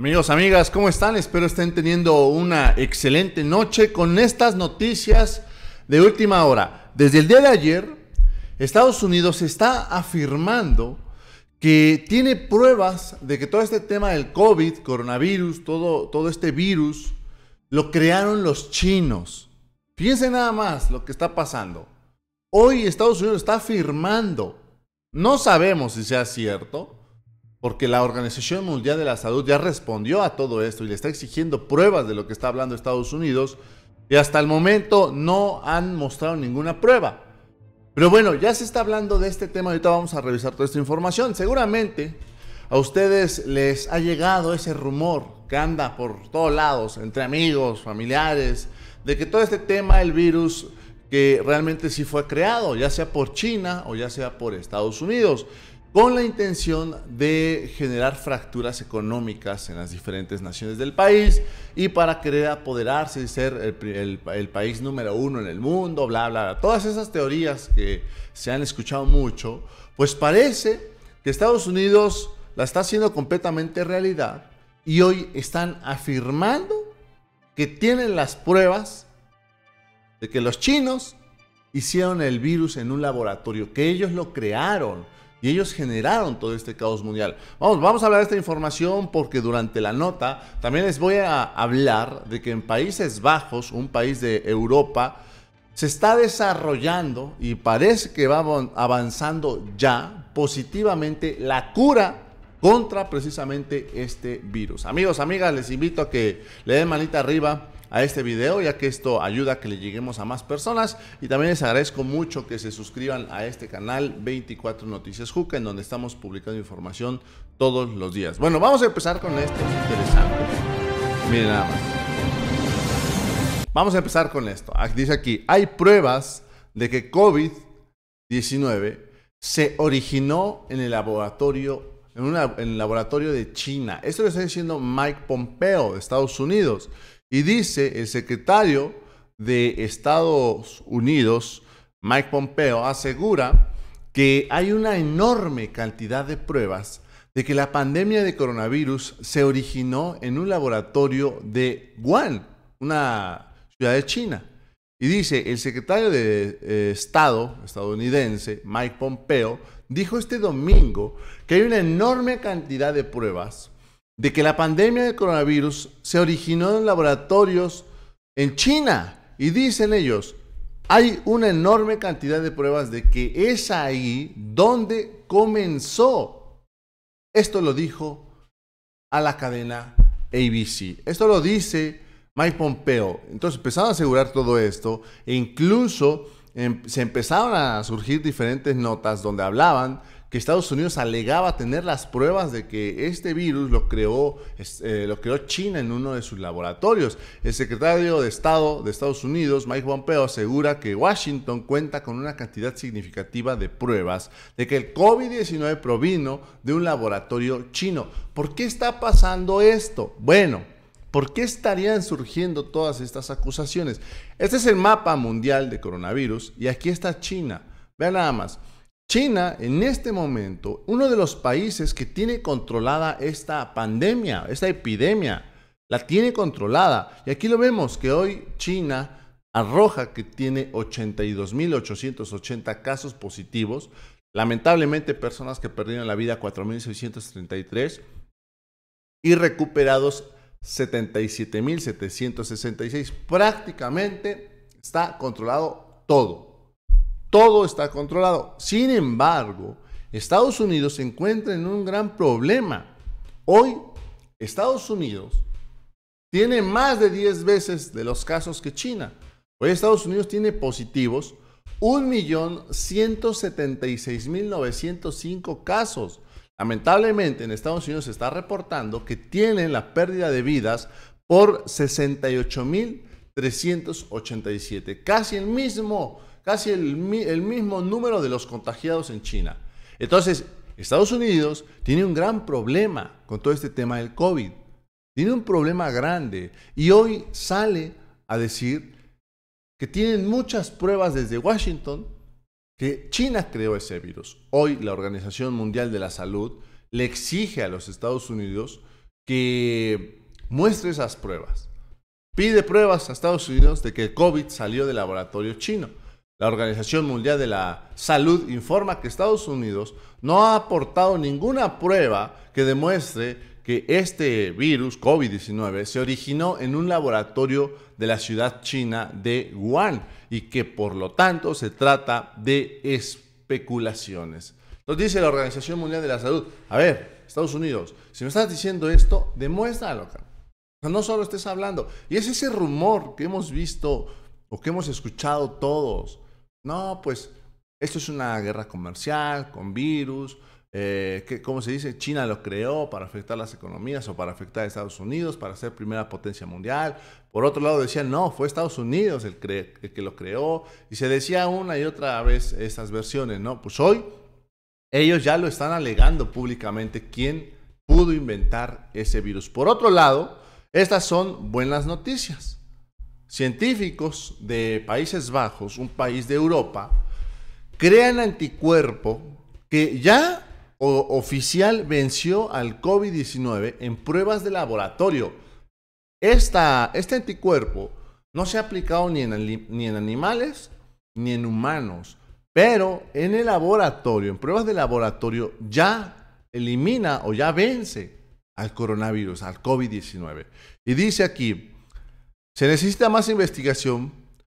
Amigos, amigas, ¿cómo están? Espero estén teniendo una excelente noche con estas noticias de última hora. Desde el día de ayer, Estados Unidos está afirmando que tiene pruebas de que todo este tema del COVID, coronavirus, todo, todo este virus, lo crearon los chinos. Piensen nada más lo que está pasando. Hoy Estados Unidos está afirmando, no sabemos si sea cierto, porque la Organización Mundial de la Salud ya respondió a todo esto y le está exigiendo pruebas de lo que está hablando Estados Unidos. Y hasta el momento no han mostrado ninguna prueba. Pero bueno, ya se está hablando de este tema. Ahorita vamos a revisar toda esta información. Seguramente a ustedes les ha llegado ese rumor que anda por todos lados, entre amigos, familiares, de que todo este tema, el virus, que realmente sí fue creado, ya sea por China o ya sea por Estados Unidos con la intención de generar fracturas económicas en las diferentes naciones del país y para querer apoderarse y ser el, país número uno en el mundo, bla, bla, bla. Todas esas teorías que se han escuchado mucho, pues parece que Estados Unidos la está haciendo completamente realidad y hoy están afirmando que tienen las pruebas de que los chinos hicieron el virus en un laboratorio, que ellos lo crearon y ellos generaron todo este caos mundial. Vamos, vamos a hablar de esta información porque durante la nota también les voy a hablar de que en Países Bajos, un país de Europa, se está desarrollando y parece que va avanzando ya positivamente la cura contra precisamente este virus. Amigos, amigas, les invito a que le den manita arriba a este video, ya que esto ayuda a que le lleguemos a más personas. Y también les agradezco mucho que se suscriban a este canal 24 Noticias Juca, en donde estamos publicando información todos los días. Bueno, vamos a empezar con esto, interesante. Miren nada más. Vamos a empezar con esto. Ah, dice aquí, hay pruebas de que COVID-19 se originó en el laboratorio en, un laboratorio de China. Esto lo está diciendo Mike Pompeo de Estados Unidos. Y dice el secretario de Estados Unidos, Mike Pompeo, asegura que hay una enorme cantidad de pruebas de que la pandemia de coronavirus se originó en un laboratorio de Wuhan, una ciudad de China. Y dice, el secretario de eh, Estado estadounidense, Mike Pompeo, dijo este domingo que hay una enorme cantidad de pruebas de que la pandemia del coronavirus se originó en laboratorios en China. Y dicen ellos, hay una enorme cantidad de pruebas de que es ahí donde comenzó. Esto lo dijo a la cadena ABC. Esto lo dice Mike Pompeo. Entonces empezaron a asegurar todo esto e incluso em, se empezaron a surgir diferentes notas donde hablaban que Estados Unidos alegaba tener las pruebas de que este virus lo creó, eh, lo creó China en uno de sus laboratorios. El secretario de Estado de Estados Unidos, Mike Pompeo, asegura que Washington cuenta con una cantidad significativa de pruebas de que el COVID-19 provino de un laboratorio chino. ¿Por qué está pasando esto? Bueno, ¿Por qué estarían surgiendo todas estas acusaciones? Este es el mapa mundial de coronavirus y aquí está China. Vean nada más. China, en este momento, uno de los países que tiene controlada esta pandemia, esta epidemia, la tiene controlada. Y aquí lo vemos, que hoy China arroja que tiene 82.880 casos positivos, lamentablemente personas que perdieron la vida 4.633 y recuperados 77.766. Prácticamente está controlado todo. Todo está controlado. Sin embargo, Estados Unidos se encuentra en un gran problema. Hoy, Estados Unidos tiene más de 10 veces de los casos que China. Hoy Estados Unidos tiene positivos 1.176.905 casos. Lamentablemente en Estados Unidos se está reportando que tienen la pérdida de vidas por 68.387, casi el mismo, casi el, mismo número de los contagiados en China. Entonces, Estados Unidos tiene un gran problema con todo este tema del COVID. Tiene un problema grande y hoy sale a decir que tienen muchas pruebas desde Washington que China creó ese virus. Hoy la Organización Mundial de la Salud le exige a los Estados Unidos que muestre esas pruebas. Pide pruebas a Estados Unidos de que el COVID salió del laboratorio chino. La Organización Mundial de la Salud informa que Estados Unidos no ha aportado ninguna prueba que demuestre que este virus, COVID-19, se originó en un laboratorio de la ciudad china de Wuhan y que por lo tanto se trata de especulaciones. Nos dice la Organización Mundial de la Salud, a ver, Estados Unidos, si me estás diciendo esto, demuéstralo. No solo estés hablando. Y es ese rumor que hemos visto o que hemos escuchado todos. No, pues esto es una guerra comercial con virus, eh, ¿cómo se dice? China lo creó para afectar las economías o para afectar a Estados Unidos, para ser primera potencia mundial. Por otro lado decían, no, fue Estados Unidos el, que lo creó. Y se decía una y otra vez estas versiones, ¿no? Pues hoy ellos ya lo están alegando públicamente quién pudo inventar ese virus. Por otro lado, estas son buenas noticias. Científicos de Países Bajos, un país de Europa, crean anticuerpo que ya oficial venció al COVID-19 en pruebas de laboratorio. Esta, este anticuerpo no se ha aplicado ni en, ni en animales ni en humanos, pero en el laboratorio, en pruebas de laboratorio, ya elimina o ya vence al coronavirus, al COVID-19. Y dice aquí, se necesita más investigación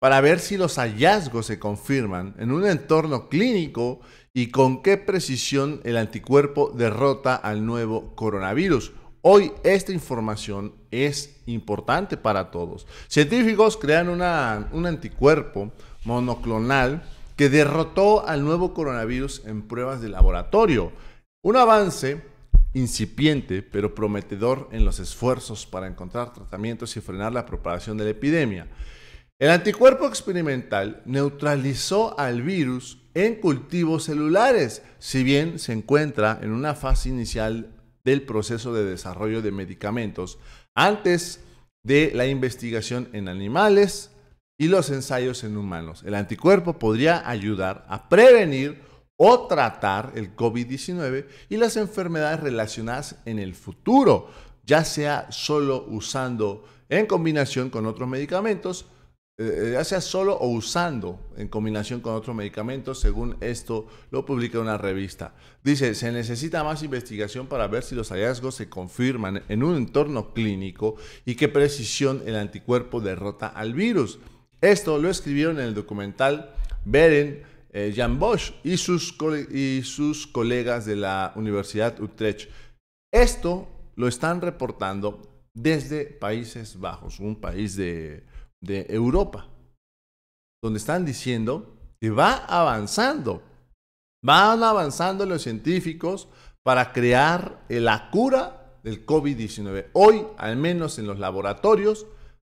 para ver si los hallazgos se confirman en un entorno clínico y con qué precisión el anticuerpo derrota al nuevo coronavirus. Hoy esta información es importante para todos. Científicos crean un anticuerpo monoclonal que derrotó al nuevo coronavirus en pruebas de laboratorio. Un avance incipiente pero prometedor en los esfuerzos para encontrar tratamientos y frenar la propagación de la epidemia. El anticuerpo experimental neutralizó al virus en cultivos celulares, si bien se encuentra en una fase inicial del proceso de desarrollo de medicamentos antes de la investigación en animales y los ensayos en humanos. El anticuerpo podría ayudar a prevenir o tratar el COVID-19 y las enfermedades relacionadas en el futuro, ya sea solo usando en combinación con otros medicamentos eh, eh, ya sea solo o usando en combinación con otros medicamentos, según esto lo publica una revista. Dice, se necesita más investigación para ver si los hallazgos se confirman en un entorno clínico y qué precisión el anticuerpo derrota al virus. Esto lo escribieron en el documental Beren eh, Jan Bosch y sus, y sus colegas de la Universidad Utrecht. Esto lo están reportando desde Países Bajos, un país de de Europa, donde están diciendo que va avanzando, van avanzando los científicos para crear la cura del COVID-19. Hoy, al menos en los laboratorios,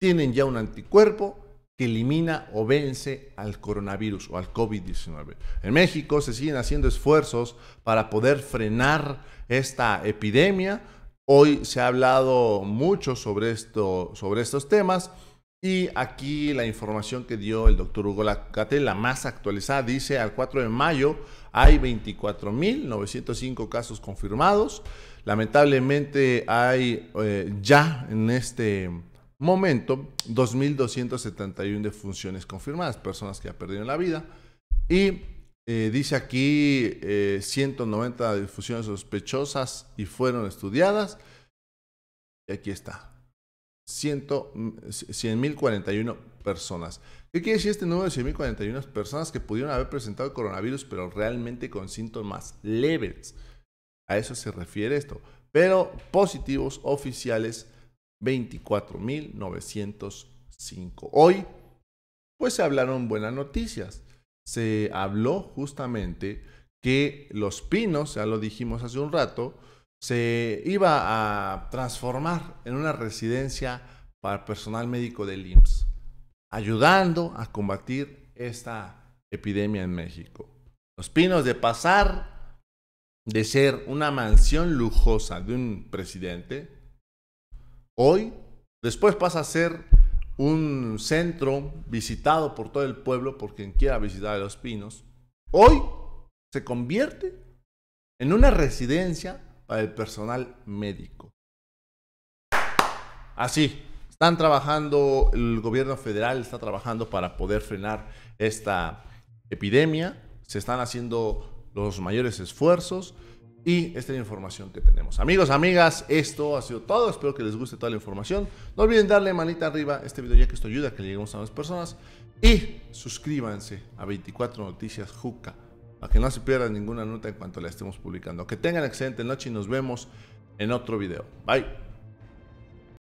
tienen ya un anticuerpo que elimina o vence al coronavirus o al COVID-19. En México se siguen haciendo esfuerzos para poder frenar esta epidemia. Hoy se ha hablado mucho sobre, esto, sobre estos temas. Y aquí la información que dio el doctor Hugo Lacate, la más actualizada, dice al 4 de mayo hay 24.905 casos confirmados. Lamentablemente hay eh, ya en este momento 2.271 defunciones confirmadas, personas que han perdido la vida. Y eh, dice aquí 190 eh, difusiones sospechosas y fueron estudiadas. Y aquí está, 100.041 mm, personas. ¿Qué quiere decir este número de 100.041 personas que pudieron haber presentado el coronavirus, pero realmente con síntomas leves? A eso se refiere esto. Pero positivos oficiales, 24.905. Hoy, pues se hablaron buenas noticias. Se habló justamente que los pinos, ya lo dijimos hace un rato, se iba a transformar en una residencia para personal médico del IMSS, ayudando a combatir esta epidemia en México. Los Pinos de pasar de ser una mansión lujosa de un presidente, hoy después pasa a ser un centro visitado por todo el pueblo, por quien quiera visitar a Los Pinos, hoy se convierte en una residencia el personal médico. Así, están trabajando, el gobierno federal está trabajando para poder frenar esta epidemia, se están haciendo los mayores esfuerzos y esta es la información que tenemos. Amigos, amigas, esto ha sido todo, espero que les guste toda la información. No olviden darle manita arriba a este video ya que esto ayuda a que lleguemos a más personas y suscríbanse a 24 Noticias Juca a que no se pierda ninguna nota en cuanto la estemos publicando. Que tengan excelente noche y nos vemos en otro video. Bye.